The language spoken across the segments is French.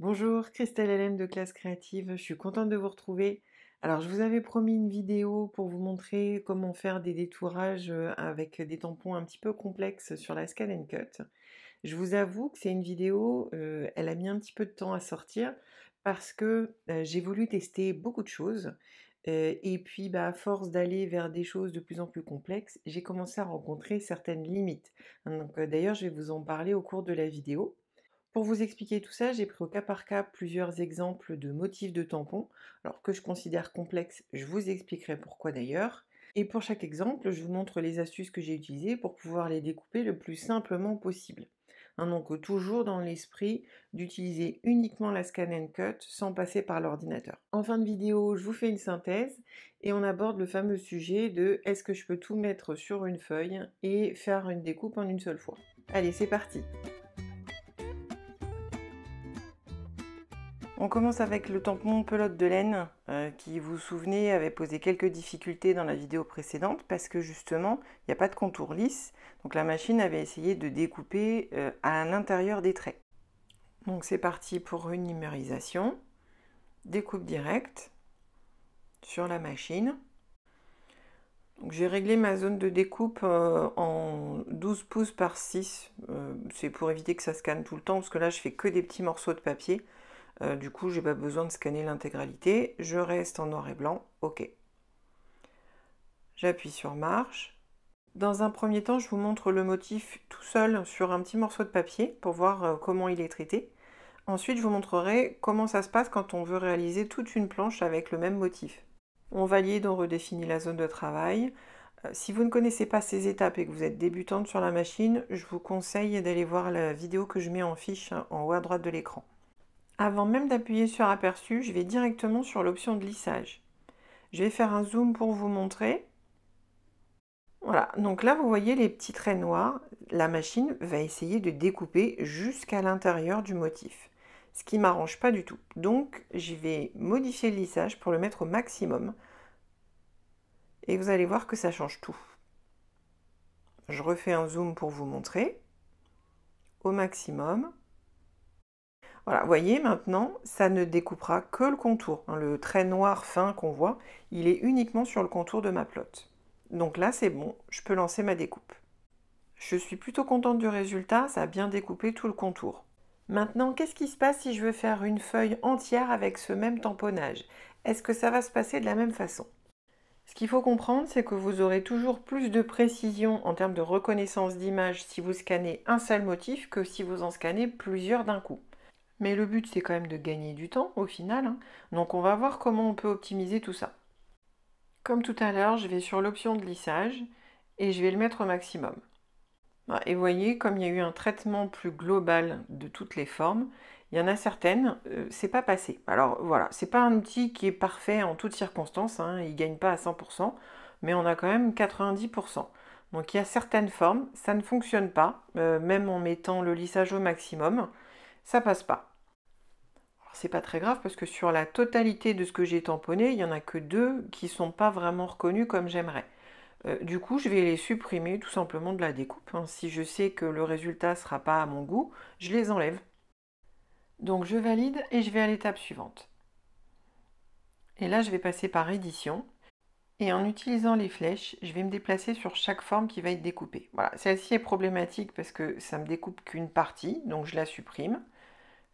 Bonjour, Christelle Hélène de Classe Créative, je suis contente de vous retrouver. Alors je vous avais promis une vidéo pour vous montrer comment faire des détourages euh, avec des tampons un petit peu complexes sur la Scan and Cut. Je vous avoue que c'est une vidéo, euh, elle a mis un petit peu de temps à sortir parce que euh, j'ai voulu tester beaucoup de choses et puis bah, à force d'aller vers des choses de plus en plus complexes, j'ai commencé à rencontrer certaines limites. Hein, d'ailleurs je vais vous en parler au cours de la vidéo. Pour vous expliquer tout ça, j'ai pris au cas par cas plusieurs exemples de motifs de tampons, alors que je considère complexes, je vous expliquerai pourquoi d'ailleurs. Et pour chaque exemple, je vous montre les astuces que j'ai utilisées pour pouvoir les découper le plus simplement possible. Un donc toujours dans l'esprit d'utiliser uniquement la scan and cut sans passer par l'ordinateur. En fin de vidéo, je vous fais une synthèse et on aborde le fameux sujet de est-ce que je peux tout mettre sur une feuille et faire une découpe en une seule fois. Allez, c'est parti On commence avec le tampon pelote de laine euh, qui, vous vous souvenez, avait posé quelques difficultés dans la vidéo précédente parce que justement, il n'y a pas de contour lisse. Donc la machine avait essayé de découper euh, à l'intérieur des traits. Donc c'est parti pour une numérisation. Découpe directe sur la machine. J'ai réglé ma zone de découpe euh, en 12 pouces par 6. c'est pour éviter que ça scanne tout le temps parce que là, je fais que des petits morceaux de papier. Euh, du coup, j'ai pas besoin de scanner l'intégralité. Je reste en noir et blanc. OK. J'appuie sur marche. Dans un premier temps, je vous montre le motif tout seul sur un petit morceau de papier pour voir euh, comment il est traité. Ensuite, je vous montrerai comment ça se passe quand on veut réaliser toute une planche avec le même motif. On valide, on redéfinit la zone de travail. Euh, si vous ne connaissez pas ces étapes et que vous êtes débutante sur la machine, je vous conseille d'aller voir la vidéo que je mets en fiche hein, en haut à droite de l'écran. Avant même d'appuyer sur aperçu, je vais directement sur l'option de lissage. Je vais faire un zoom pour vous montrer. Voilà, donc là vous voyez les petits traits noirs, la machine va essayer de découper jusqu'à l'intérieur du motif, ce qui m'arrange pas du tout. Donc je vais modifier le lissage pour le mettre au maximum et vous allez voir que ça change tout. Je refais un zoom pour vous montrer, au maximum, voilà, vous voyez maintenant, ça ne découpera que le contour. Hein, le trait noir fin qu'on voit, il est uniquement sur le contour de ma plotte. Donc là, c'est bon, je peux lancer ma découpe. Je suis plutôt contente du résultat, ça a bien découpé tout le contour. Maintenant, qu'est-ce qui se passe si je veux faire une feuille entière avec ce même tamponnage Est-ce que ça va se passer de la même façon Ce qu'il faut comprendre, c'est que vous aurez toujours plus de précision en termes de reconnaissance d'image si vous scannez un seul motif que si vous en scannez plusieurs d'un coup. Mais le but, c'est quand même de gagner du temps au final. Hein. Donc on va voir comment on peut optimiser tout ça. Comme tout à l'heure, je vais sur l'option de lissage et je vais le mettre au maximum. Ah, et voyez, comme il y a eu un traitement plus global de toutes les formes, il y en a certaines, euh, c'est pas passé. Alors voilà, c'est pas un outil qui est parfait en toutes circonstances, Il hein, il gagne pas à 100%, mais on a quand même 90%. Donc il y a certaines formes, ça ne fonctionne pas, euh, même en mettant le lissage au maximum ça passe pas. C'est pas très grave parce que sur la totalité de ce que j'ai tamponné, il n'y en a que deux qui sont pas vraiment reconnus comme j'aimerais. Euh, du coup, je vais les supprimer tout simplement de la découpe. Hein. Si je sais que le résultat ne sera pas à mon goût, je les enlève. Donc je valide et je vais à l'étape suivante. Et là, je vais passer par édition. Et en utilisant les flèches, je vais me déplacer sur chaque forme qui va être découpée. Voilà, celle-ci est problématique parce que ça me découpe qu'une partie, donc je la supprime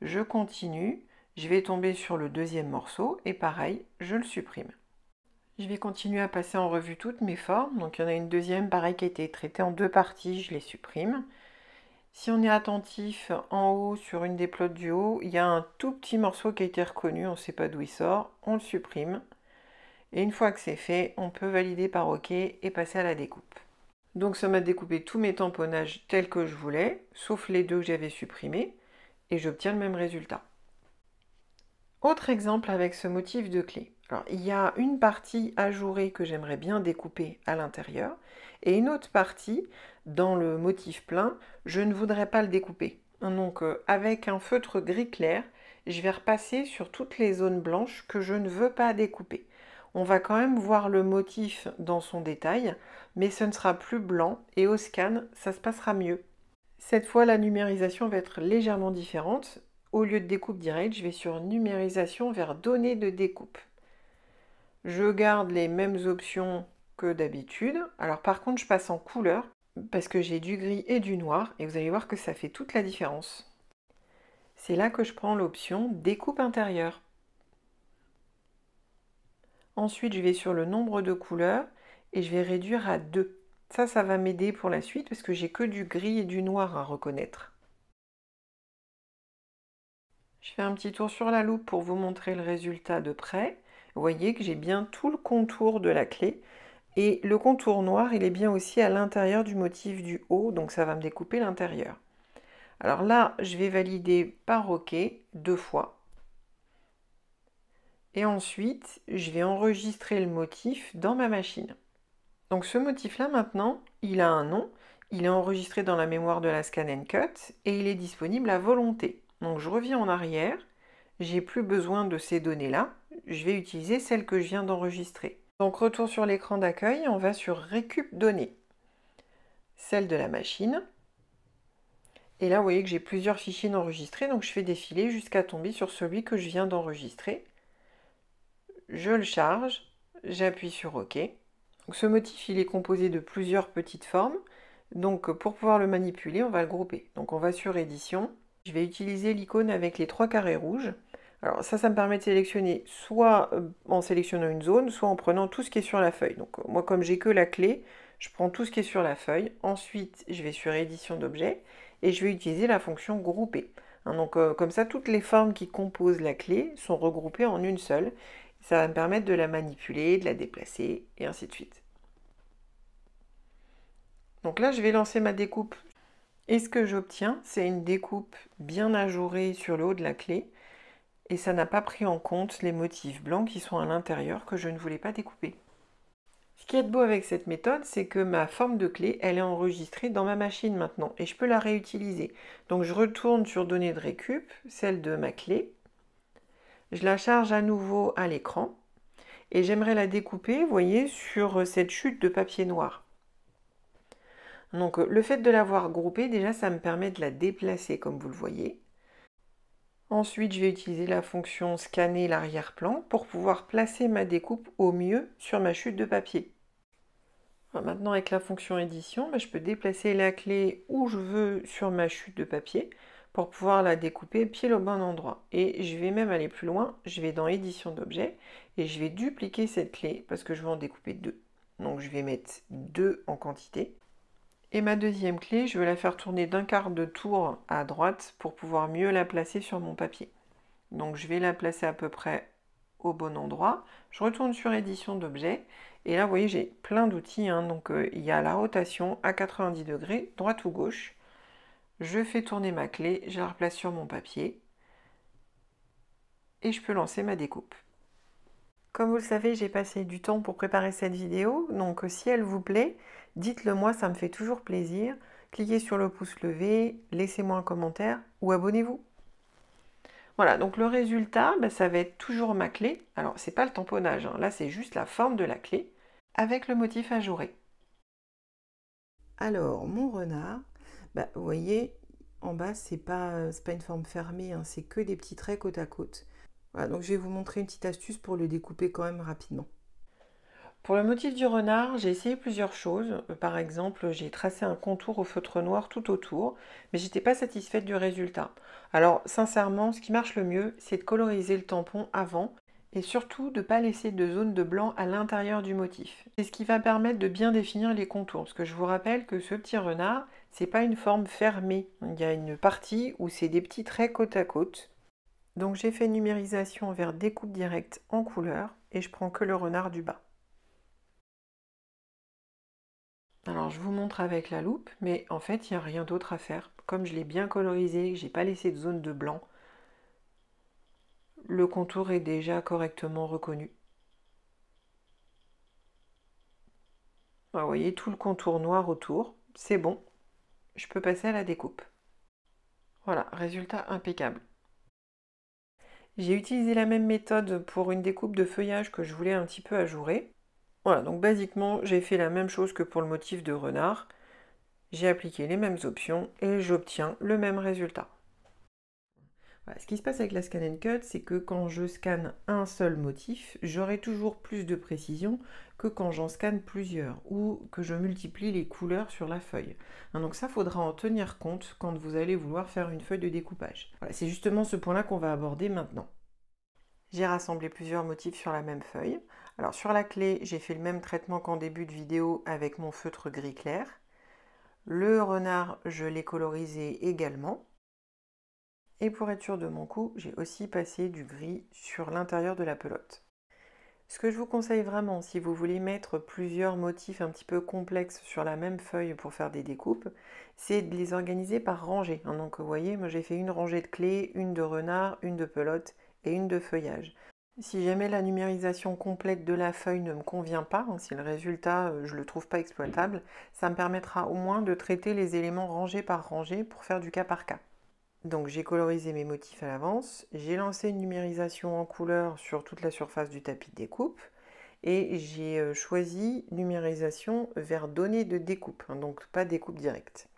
je continue, je vais tomber sur le deuxième morceau et pareil, je le supprime. Je vais continuer à passer en revue toutes mes formes. Donc il y en a une deuxième, pareil, qui a été traitée en deux parties, je les supprime. Si on est attentif en haut sur une des plots du haut, il y a un tout petit morceau qui a été reconnu, on ne sait pas d'où il sort, on le supprime. Et une fois que c'est fait, on peut valider par OK et passer à la découpe. Donc ça m'a découpé tous mes tamponnages tels que je voulais, sauf les deux que j'avais supprimés et j'obtiens le même résultat. Autre exemple avec ce motif de clé. Alors, il y a une partie ajourée que j'aimerais bien découper à l'intérieur et une autre partie dans le motif plein, je ne voudrais pas le découper. Donc euh, avec un feutre gris clair, je vais repasser sur toutes les zones blanches que je ne veux pas découper. On va quand même voir le motif dans son détail, mais ce ne sera plus blanc et au scan, ça se passera mieux. Cette fois, la numérisation va être légèrement différente. Au lieu de découpe directe, je vais sur numérisation vers données de découpe. Je garde les mêmes options que d'habitude. Alors par contre, je passe en couleur parce que j'ai du gris et du noir et vous allez voir que ça fait toute la différence. C'est là que je prends l'option découpe intérieure. Ensuite, je vais sur le nombre de couleurs et je vais réduire à 2. Ça, ça va m'aider pour la suite parce que j'ai que du gris et du noir à reconnaître. Je fais un petit tour sur la loupe pour vous montrer le résultat de près. Vous voyez que j'ai bien tout le contour de la clé. Et le contour noir, il est bien aussi à l'intérieur du motif du haut, donc ça va me découper l'intérieur. Alors là, je vais valider par OK deux fois. Et ensuite, je vais enregistrer le motif dans ma machine. Donc ce motif-là maintenant, il a un nom, il est enregistré dans la mémoire de la Scan and Cut et il est disponible à volonté. Donc je reviens en arrière, j'ai plus besoin de ces données-là, je vais utiliser celles que je viens d'enregistrer. Donc retour sur l'écran d'accueil, on va sur récup données, celle de la machine. Et là, vous voyez que j'ai plusieurs fichiers d'enregistrer, donc je fais défiler jusqu'à tomber sur celui que je viens d'enregistrer. Je le charge, j'appuie sur OK ce motif, il est composé de plusieurs petites formes. Donc pour pouvoir le manipuler, on va le grouper. Donc on va sur édition. Je vais utiliser l'icône avec les trois carrés rouges. Alors ça, ça me permet de sélectionner soit euh, en sélectionnant une zone, soit en prenant tout ce qui est sur la feuille. Donc moi, comme j'ai que la clé, je prends tout ce qui est sur la feuille. Ensuite, je vais sur édition d'objet et je vais utiliser la fonction grouper. Hein, donc euh, comme ça, toutes les formes qui composent la clé sont regroupées en une seule. Ça va me permettre de la manipuler, de la déplacer et ainsi de suite. Donc là, je vais lancer ma découpe. Et ce que j'obtiens, c'est une découpe bien ajourée sur le haut de la clé. Et ça n'a pas pris en compte les motifs blancs qui sont à l'intérieur que je ne voulais pas découper. Ce qui est beau avec cette méthode, c'est que ma forme de clé, elle est enregistrée dans ma machine maintenant et je peux la réutiliser. Donc je retourne sur données de récup, celle de ma clé, je la charge à nouveau à l'écran et j'aimerais la découper, vous voyez, sur euh, cette chute de papier noir. Donc euh, le fait de l'avoir groupée, déjà ça me permet de la déplacer comme vous le voyez. Ensuite, je vais utiliser la fonction scanner l'arrière-plan pour pouvoir placer ma découpe au mieux sur ma chute de papier. maintenant, avec la fonction édition, bah, je peux déplacer la clé où je veux sur ma chute de papier pour pouvoir la découper pile au bon endroit. Et je vais même aller plus loin, je vais dans édition d'objet et je vais dupliquer cette clé parce que je vais en découper deux. Donc je vais mettre deux en quantité. Et ma deuxième clé, je vais la faire tourner d'un quart de tour à droite pour pouvoir mieux la placer sur mon papier. Donc je vais la placer à peu près au bon endroit. Je retourne sur édition d'objet. Et là, vous voyez, j'ai plein d'outils. Hein. Donc euh, il y a la rotation à 90 degrés, droite ou gauche je fais tourner ma clé, je la replace sur mon papier et je peux lancer ma découpe. Comme vous le savez, j'ai passé du temps pour préparer cette vidéo, donc si elle vous plaît, dites-le moi, ça me fait toujours plaisir. Cliquez sur le pouce levé, laissez-moi un commentaire ou abonnez-vous. Voilà, donc le résultat, bah, ça va être toujours ma clé. Alors, c'est pas le tamponnage, hein. là c'est juste la forme de la clé avec le motif ajouré. Alors, mon renard, bah, vous voyez, en bas, c'est pas, pas une forme fermée, hein, c'est que des petits traits côte à côte. Voilà, donc je vais vous montrer une petite astuce pour le découper quand même rapidement. Pour le motif du renard, j'ai essayé plusieurs choses. Euh, par exemple, j'ai tracé un contour au feutre noir tout autour, mais j'étais pas satisfaite du résultat. Alors sincèrement, ce qui marche le mieux, c'est de coloriser le tampon avant et surtout de ne pas laisser de zone de blanc à l'intérieur du motif. C'est ce qui va permettre de bien définir les contours, parce que je vous rappelle que ce petit renard, c'est pas une forme fermée. Il y a une partie où c'est des petits traits côte à côte. Donc j'ai fait numérisation vers découpe directe en couleur et je prends que le renard du bas. Alors je vous montre avec la loupe, mais en fait il n'y a rien d'autre à faire. Comme je l'ai bien colorisé, j'ai pas laissé de zone de blanc, le contour est déjà correctement reconnu. vous voyez tout le contour noir autour, c'est bon, je peux passer à la découpe. Voilà, résultat impeccable. J'ai utilisé la même méthode pour une découpe de feuillage que je voulais un petit peu ajourer. Voilà, donc basiquement, j'ai fait la même chose que pour le motif de renard. J'ai appliqué les mêmes options et j'obtiens le même résultat ce qui se passe avec la scan and cut, c'est que quand je scanne un seul motif, j'aurai toujours plus de précision que quand j'en scanne plusieurs ou que je multiplie les couleurs sur la feuille. Hein, donc ça, faudra en tenir compte quand vous allez vouloir faire une feuille de découpage. c'est justement ce point-là qu'on va aborder maintenant. J'ai rassemblé plusieurs motifs sur la même feuille. Alors sur la clé, j'ai fait le même traitement qu'en début de vidéo avec mon feutre gris clair. Le renard, je l'ai colorisé également. Et pour être sûr de mon coup, j'ai aussi passé du gris sur l'intérieur de la pelote. Ce que je vous conseille vraiment, si vous voulez mettre plusieurs motifs un petit peu complexes sur la même feuille pour faire des découpes, c'est de les organiser par rangées. Hein. Donc vous voyez, moi j'ai fait une rangée de clés, une de renard, une de pelote et une de feuillage. Si jamais la numérisation complète de la feuille ne me convient pas, hein, si le résultat euh, je ne le trouve pas exploitable, ça me permettra au moins de traiter les éléments rangés par rangée pour faire du cas par cas. Donc j'ai colorisé mes motifs à l'avance, j'ai lancé une numérisation en couleur sur toute la surface du tapis de découpe et j'ai euh, choisi numérisation vers données de découpe, hein, donc pas découpe directe.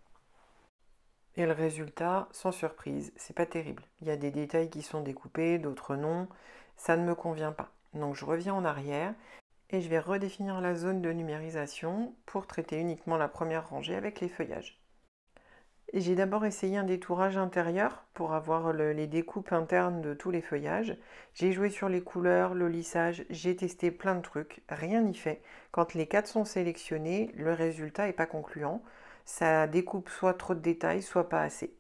Et le résultat, sans surprise, c'est pas terrible. Il y a des détails qui sont découpés, d'autres non, ça ne me convient pas. Donc je reviens en arrière et je vais redéfinir la zone de numérisation pour traiter uniquement la première rangée avec les feuillages. J'ai d'abord essayé un détourage intérieur pour avoir les découpes internes de tous les feuillages. J'ai joué sur les couleurs, le lissage, j'ai testé plein de trucs, rien n'y fait. Quand les quatre sont sélectionnés, le résultat n'est pas concluant. Ça découpe soit trop de détails, soit pas assez.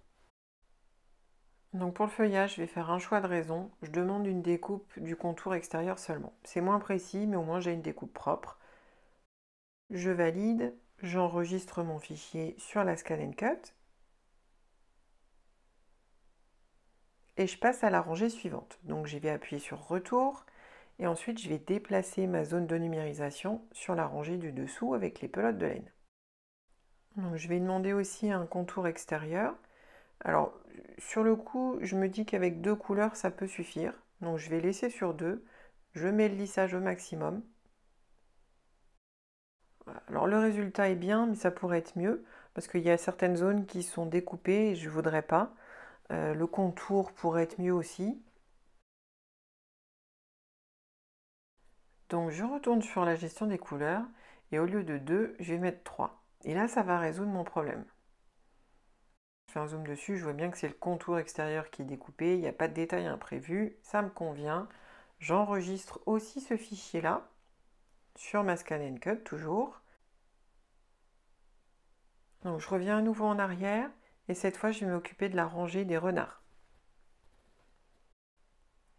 Donc pour le feuillage, je vais faire un choix de raison. Je demande une découpe du contour extérieur seulement. C'est moins précis, mais au moins j'ai une découpe propre. Je valide, j'enregistre mon fichier sur la Scan Cut et je passe à la rangée suivante. Donc je vais appuyer sur retour et ensuite je vais déplacer ma zone de numérisation sur la rangée du dessous avec les pelotes de laine. je vais demander aussi un contour extérieur. Alors sur le coup, je me dis qu'avec deux couleurs ça peut suffire. Donc je vais laisser sur deux. Je mets le lissage au maximum. Alors le résultat est bien, mais ça pourrait être mieux parce qu'il y a certaines zones qui sont découpées et je voudrais pas. Euh, le contour pourrait être mieux aussi. Donc je retourne sur la gestion des couleurs et au lieu de 2, je vais mettre 3. Et là, ça va résoudre mon problème. Je fais un zoom dessus, je vois bien que c'est le contour extérieur qui est découpé, il n'y a pas de détail imprévu, ça me convient. J'enregistre aussi ce fichier-là sur ma Scan Cut toujours. Donc je reviens à nouveau en arrière et cette fois, je vais m'occuper de la rangée des renards.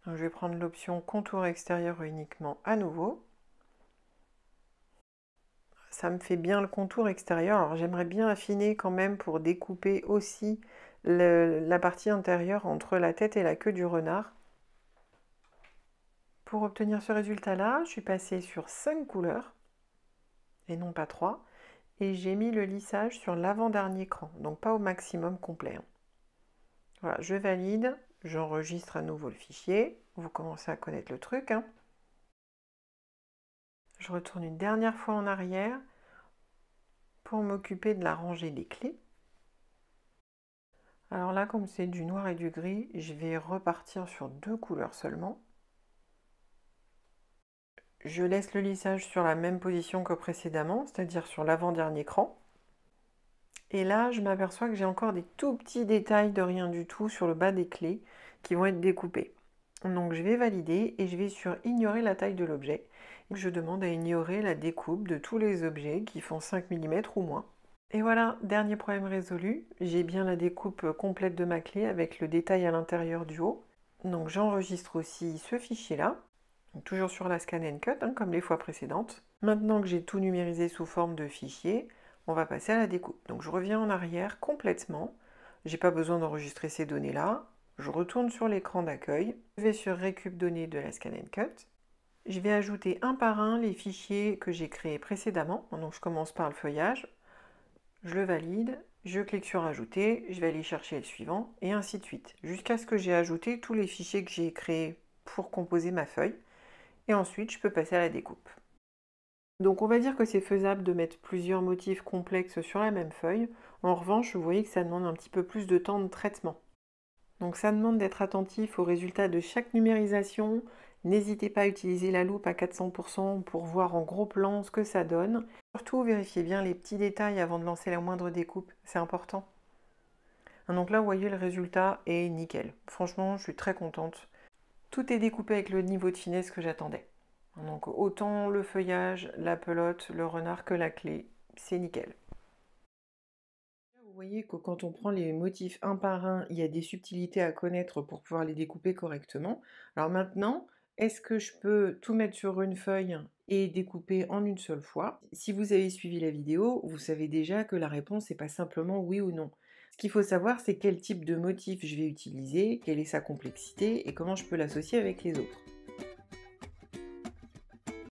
je vais prendre l'option contour extérieur uniquement à nouveau. Ça me fait bien le contour extérieur. Alors j'aimerais bien affiner quand même pour découper aussi la partie intérieure entre la tête et la queue du renard. Pour obtenir ce résultat-là, je suis passée sur 5 couleurs et non pas 3 et j'ai mis le lissage sur l'avant-dernier cran, donc pas au maximum complet. Hein. Voilà, je valide, j'enregistre à nouveau le fichier, vous commencez à connaître le truc. Hein. Je retourne une dernière fois en arrière pour m'occuper de la rangée des clés. Alors là, comme c'est du noir et du gris, je vais repartir sur deux couleurs seulement. Je laisse le lissage sur la même position que précédemment, c'est-à-dire sur l'avant-dernier cran. Et là, je m'aperçois que j'ai encore des tout petits détails de rien du tout sur le bas des clés qui vont être découpés. Donc je vais valider et je vais sur ignorer la taille de l'objet. Je demande à ignorer la découpe de tous les objets qui font 5 mm ou moins. Et voilà, dernier problème résolu. J'ai bien la découpe complète de ma clé avec le détail à l'intérieur du haut. Donc j'enregistre aussi ce fichier là toujours sur la scan and cut, hein, comme les fois précédentes. Maintenant que j'ai tout numérisé sous forme de fichier, on va passer à la découpe. Donc je reviens en arrière complètement, j'ai pas besoin d'enregistrer ces données-là, je retourne sur l'écran d'accueil, je vais sur récup données de la scan and cut, je vais ajouter un par un les fichiers que j'ai créés précédemment, donc je commence par le feuillage, je le valide, je clique sur ajouter, je vais aller chercher le suivant, et ainsi de suite, jusqu'à ce que j'ai ajouté tous les fichiers que j'ai créés pour composer ma feuille et ensuite je peux passer à la découpe. Donc on va dire que c'est faisable de mettre plusieurs motifs complexes sur la même feuille. En revanche, vous voyez que ça demande un petit peu plus de temps de traitement. Donc ça demande d'être attentif au résultat de chaque numérisation. N'hésitez pas à utiliser la loupe à 400% pour voir en gros plan ce que ça donne. Surtout, vérifiez bien les petits détails avant de lancer la moindre découpe, c'est important. Donc là, vous voyez, le résultat est nickel. Franchement, je suis très contente. Tout est découpé avec le niveau de finesse que j'attendais. Donc autant le feuillage, la pelote, le renard que la clé, c'est nickel. Vous voyez que quand on prend les motifs un par un, il y a des subtilités à connaître pour pouvoir les découper correctement. Alors maintenant, est-ce que je peux tout mettre sur une feuille et découper en une seule fois Si vous avez suivi la vidéo, vous savez déjà que la réponse n'est pas simplement oui ou non. Ce qu'il faut savoir, c'est quel type de motif je vais utiliser, quelle est sa complexité et comment je peux l'associer avec les autres.